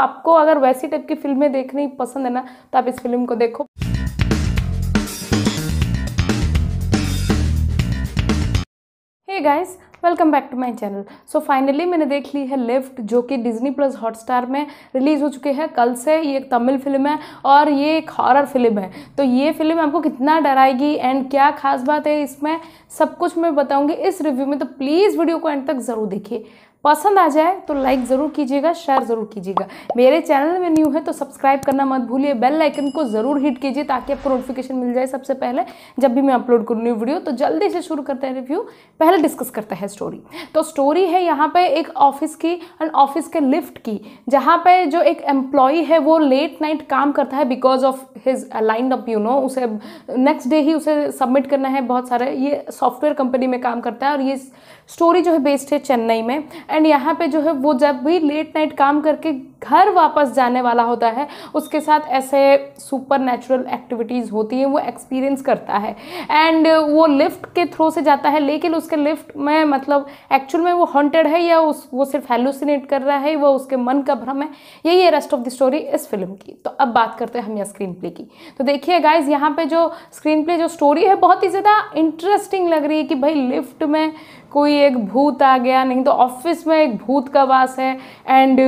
आपको अगर वैसी टाइप की फिल्में देखनी पसंद है ना तो आप इस फिल्म को देखो guys welcome back to my channel so finally मैंने देख ली है लिफ्ट जो कि डिज्नी प्लस हॉटस्टार में रिलीज़ हो चुके हैं कल से ये एक तमिल फिल्म है और ये एक हॉरर फिल्म है तो ये फिल्म आपको कितना डराएगी एंड क्या खास बात है इसमें सब कुछ मैं बताऊंगी इस रिव्यू में तो प्लीज़ वीडियो को एंड तक ज़रूर देखिए पसंद आ जाए तो लाइक ज़रूर कीजिएगा शेयर ज़रूर कीजिएगा मेरे चैनल में न्यू है तो सब्सक्राइब करना मत भूलिए बेल लाइकन को ज़रूर हिट कीजिए ताकि आपको नोटिफिकेशन मिल जाए सबसे पहले जब भी मैं अपलोड करूँ न्यू वीडियो तो जल्दी से शुरू करते हैं रिव्यू पहले डिस्कस करते हैं स्टोरी तो स्टोरी है यहाँ पर एक ऑफिस की एंड ऑफिस के लिफ्ट की जहाँ पर जो एक एम्प्लॉई है वो लेट नाइट काम करता है because of his line up you know उसे नेक्स्ट डे ही उसे सबमिट करना है बहुत सारे ये सॉफ्टवेयर कंपनी में काम करता है और ये स्टोरी जो है बेस्ड है चेन्नई में एंड यहाँ पे जो है वो जब भी लेट नाइट काम करके घर वापस जाने वाला होता है उसके साथ ऐसे सुपर नेचुरल एक्टिविटीज़ होती हैं वो एक्सपीरियंस करता है एंड वो लिफ्ट के थ्रू से जाता है लेकिन उसके लिफ्ट में मतलब एक्चुअल में वो हॉन्टेड है या उस वो सिर्फ हेलुसिनेट कर रहा है वो उसके मन का भ्रम है यही है रेस्ट ऑफ द स्टोरी इस फिल्म की तो अब बात करते हैं हम यहाँ स्क्रीन प्ले की तो देखिए गाइज यहाँ पर जो स्क्रीन प्ले जो स्टोरी है बहुत ही ज़्यादा इंटरेस्टिंग लग रही है कि भाई लिफ्ट में कोई एक भूत आ गया नहीं तो ऑफिस में एक भूत का वास है एंड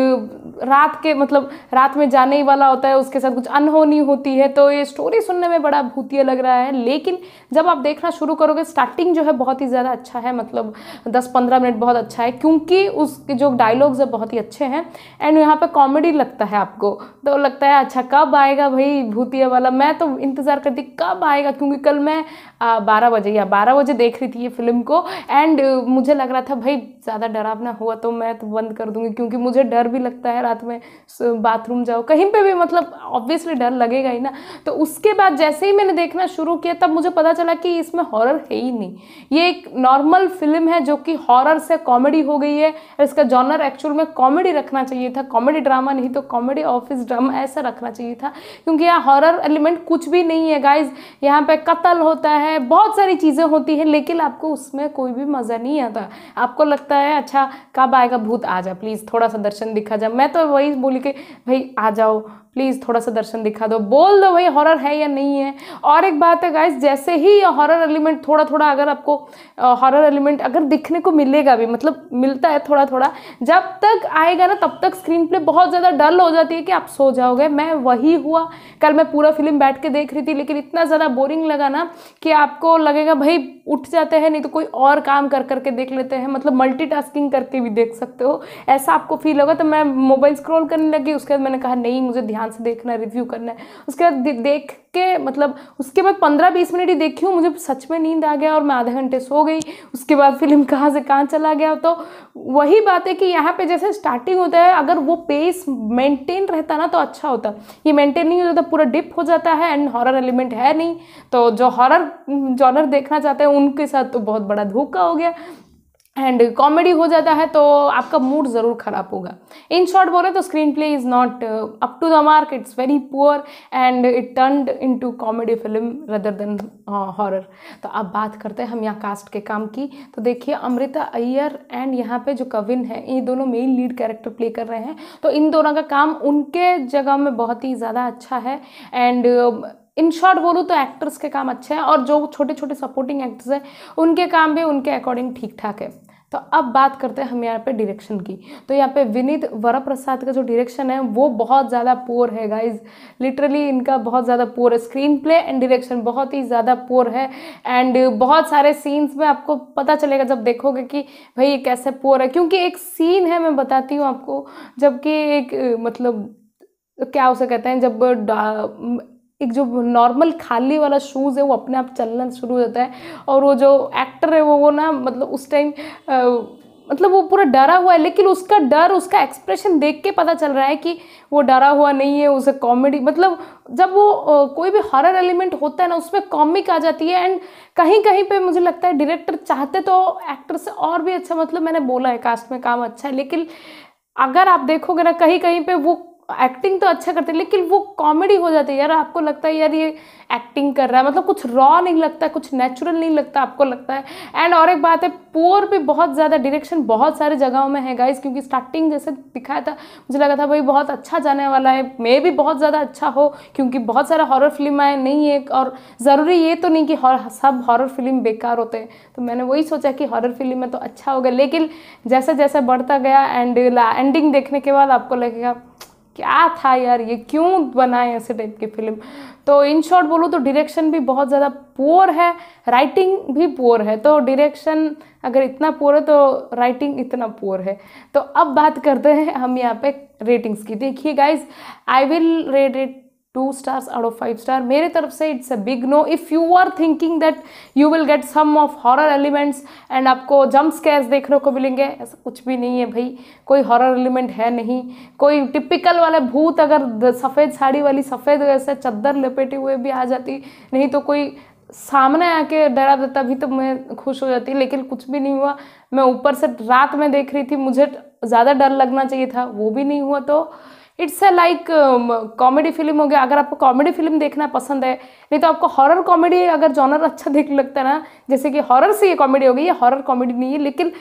रात रात के मतलब रात में जाने ही वाला होता है उसके साथ कुछ अनहोनी होती है तो ये स्टोरी सुनने में बड़ा भूतिया लग रहा है लेकिन जब आप देखना शुरू करोगे स्टार्टिंग जो है बहुत ही ज़्यादा अच्छा है मतलब दस पंद्रह मिनट बहुत अच्छा है क्योंकि उसके जो डायलॉग्स है बहुत ही अच्छे हैं एंड यहाँ पर कॉमेडी लगता है आपको तो लगता है अच्छा कब आएगा भाई भूतिया वाला मैं तो इंतज़ार करती कब आएगा क्योंकि कल मैं बारह बजे या बारह बजे देख रही थी ये फिल्म को एंड मुझे लग रहा था भाई ज़्यादा डरावना हुआ तो मैं तो बंद कर दूँगी क्योंकि मुझे डर भी लगता है रात में में बाथरूम जाओ कहीं पे भी मतलब ऑब्वियसली डर लगेगा ही ना तो उसके बाद जैसे ही मैंने देखना शुरू किया तब मुझे पता चला कि इसमें हॉरर है ही नहीं ये एक नॉर्मल फिल्म है जो कि हॉरर से कॉमेडी हो गई है इसका जॉनर एक्चुअल में कॉमेडी रखना चाहिए था कॉमेडी ड्रामा नहीं तो कॉमेडी ऑफिस ड्रामा ऐसा रखना चाहिए था क्योंकि यहाँ हॉरर एलिमेंट कुछ भी नहीं है गाइज यहाँ पर कत्ल होता है बहुत सारी चीज़ें होती हैं लेकिन आपको उसमें कोई भी मज़ा नहीं आता आपको लगता है अच्छा कब आएगा भूत आ जा प्लीज़ थोड़ा सा दर्शन दिखा जा मैं तो वही वही बोली के भाई आ जाओ प्लीज़ थोड़ा सा दर्शन दिखा दो बोल दो भाई हॉरर है या नहीं है और एक बात है गाइज जैसे ही हॉरर एलिमेंट थोड़ा थोड़ा अगर आपको हॉरर एलिमेंट अगर दिखने को मिलेगा भी मतलब मिलता है थोड़ा थोड़ा जब तक आएगा ना तब तक स्क्रीन प्ले बहुत ज़्यादा डल हो जाती है कि आप सो जाओगे मैं वही हुआ कल मैं पूरा फिल्म बैठ के देख रही थी लेकिन इतना ज़्यादा बोरिंग लगा ना कि आपको लगेगा भाई उठ जाते हैं नहीं तो कोई और काम कर करके देख लेते हैं मतलब मल्टी करके भी देख सकते हो ऐसा आपको फील होगा तो मैं मोबाइल स्क्रोल करने लगी उसके बाद मैंने कहा नहीं मुझे ध्यान ध्यान से देखना है रिव्यू करना है उसके बाद देख के मतलब उसके बाद पंद्रह बीस मिनट ही देखी हूँ मुझे सच में नींद आ गया और मैं आधे घंटे सो गई उसके बाद फिल्म कहाँ से कहाँ चला गया तो वही बात है कि यहाँ पे जैसे स्टार्टिंग होता है अगर वो पेस मेंटेन रहता ना तो अच्छा होता ये मेंटेन नहीं होता पूरा डिप हो जाता है एंड हॉरर एलिमेंट है नहीं तो जो हॉरर जॉनर देखना चाहते हैं उनके साथ तो बहुत बड़ा धोखा हो गया एंड कॉमेडी हो जाता है तो आपका मूड ज़रूर ख़राब होगा इन शॉर्ट बोले तो screenplay is not up to the mark it's very poor and it turned into comedy film rather than horror तो अब बात करते हैं हम यहाँ कास्ट के काम की तो देखिए अमृता अय्यर एंड यहाँ पे जो कविन है ये दोनों मेन लीड कैरेक्टर प्ले कर रहे हैं तो इन दोनों का काम उनके जगह में बहुत ही ज़्यादा अच्छा है एंड इन शॉर्ट बोलूँ तो एक्टर्स के काम अच्छे हैं और जो छोटे छोटे सपोर्टिंग एक्टर्स हैं उनके काम भी उनके अकॉर्डिंग ठीक ठाक है तो अब बात करते हैं हम यहाँ पे डायरेक्शन की तो यहाँ पे विनीत वरप्रसाद का जो डायरेक्शन है वो बहुत ज़्यादा पोअर है गाइज लिटरली इनका बहुत ज़्यादा पोअर है स्क्रीन प्ले एंड डायरेक्शन बहुत ही ज़्यादा पोअर है एंड बहुत सारे सीन्स में आपको पता चलेगा जब देखोगे कि भाई ये कैसे पोअर है क्योंकि एक सीन है मैं बताती हूँ आपको जबकि एक मतलब क्या उसे कहते हैं जब एक जो नॉर्मल खाली वाला शूज़ है वो अपने आप चलना शुरू हो जाता है और वो जो एक्टर है वो वो ना मतलब उस टाइम मतलब वो पूरा डरा हुआ है लेकिन उसका डर उसका एक्सप्रेशन देख के पता चल रहा है कि वो डरा हुआ नहीं है उसे कॉमेडी मतलब जब वो कोई भी हॉरर एलिमेंट होता है ना उसमें कॉमिक आ जाती है एंड कहीं कहीं पे मुझे लगता है डायरेक्टर चाहते तो एक्टर से और भी अच्छा मतलब मैंने बोला है कास्ट में काम अच्छा है लेकिन अगर आप देखोगे ना कहीं कहीं पे वो एक्टिंग तो अच्छा करते हैं लेकिन वो कॉमेडी हो जाती है यार आपको लगता है यार ये एक्टिंग कर रहा है मतलब कुछ रॉ नहीं लगता कुछ नेचुरल नहीं लगता आपको लगता है एंड और एक बात है पोर भी बहुत ज़्यादा डायरेक्शन बहुत सारे जगहों में है गाइस क्योंकि स्टार्टिंग जैसे दिखाया था मुझे लगा था भाई बहुत अच्छा जाने वाला है मे भी बहुत ज़्यादा अच्छा हो क्योंकि बहुत सारा हॉरर फिल्म आए नहीं है और ज़रूरी ये तो नहीं कि सब हॉरर फिल्म बेकार होते हैं तो मैंने वही सोचा कि हॉरर फिल्म में तो अच्छा होगा लेकिन जैसा जैसा बढ़ता गया एंड एंडिंग देखने के बाद आपको लगेगा क्या था यार ये क्यों बनाए ऐसे टाइप की फिल्म तो इन शॉर्ट बोलो तो डायरेक्शन भी बहुत ज़्यादा पुअर है राइटिंग भी पुअर है तो डायरेक्शन अगर इतना पुअर है तो राइटिंग इतना पुअर है तो अब बात करते हैं हम यहाँ पे रेटिंग्स की देखिए guys I will rate it two stars out of five star मेरे तरफ से it's a big no if you are thinking that you will get some of horror elements and आपको जम्प स्कैर्स देखने को मिलेंगे ऐसा कुछ भी नहीं है भाई कोई हॉरर एलिमेंट है नहीं कोई टिपिकल वाले भूत अगर सफ़ेद साड़ी वाली सफ़ेद ऐसे चद्दर लपेटे हुए भी आ जाती नहीं तो कोई सामने आके डरा देता भी तो मैं खुश हो जाती लेकिन कुछ भी नहीं हुआ मैं ऊपर से रात में देख रही थी मुझे ज़्यादा डर लगना चाहिए था वो भी नहीं हुआ तो it's a like comedy film हो गया अगर आपको कॉमेडी फिल्म देखना पसंद है नहीं तो आपको हॉरर कॉमेडी अगर जॉनर अच्छा देख लगता है ना जैसे कि हॉरर से ये कॉमेडी हो गई ये हॉरर कॉमेडी नहीं है लेकिन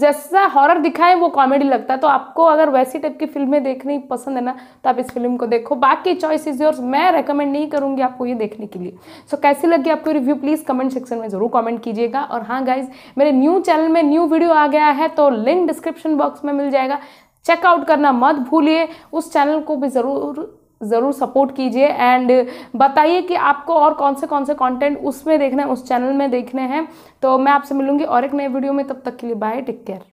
जैसा हॉरर दिखाए वो कॉमेडी लगता है तो आपको अगर वैसी टाइप की फिल्में देखनी पसंद है ना तो आप इस फिल्म को देखो बाकी चॉइस इज योर मैं रेकमेंड नहीं करूँगी आपको ये देखने के लिए सो so, कैसी लगी आपको रिव्यू प्लीज़ कमेंट सेक्शन में ज़रूर कॉमेंट कीजिएगा और हाँ गाइज मेरे न्यू चैनल में न्यू वीडियो आ गया है तो लिंक डिस्क्रिप्शन बॉक्स में मिल जाएगा चेकआउट करना मत भूलिए उस चैनल को भी ज़रूर ज़रूर सपोर्ट कीजिए एंड बताइए कि आपको और कौन से कौन से कंटेंट उसमें देखना है उस चैनल में देखने हैं तो मैं आपसे मिलूंगी और एक नए वीडियो में तब तक के लिए बाय टेक केयर